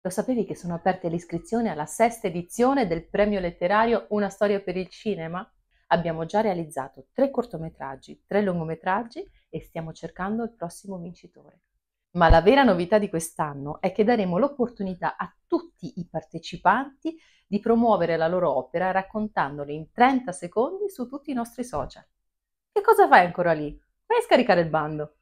Lo sapevi che sono aperte le iscrizioni alla sesta edizione del premio letterario Una storia per il cinema? Abbiamo già realizzato tre cortometraggi, tre lungometraggi e stiamo cercando il prossimo vincitore. Ma la vera novità di quest'anno è che daremo l'opportunità a tutti i partecipanti di promuovere la loro opera raccontandole in 30 secondi su tutti i nostri social. Che cosa fai ancora lì? Vai a scaricare il bando!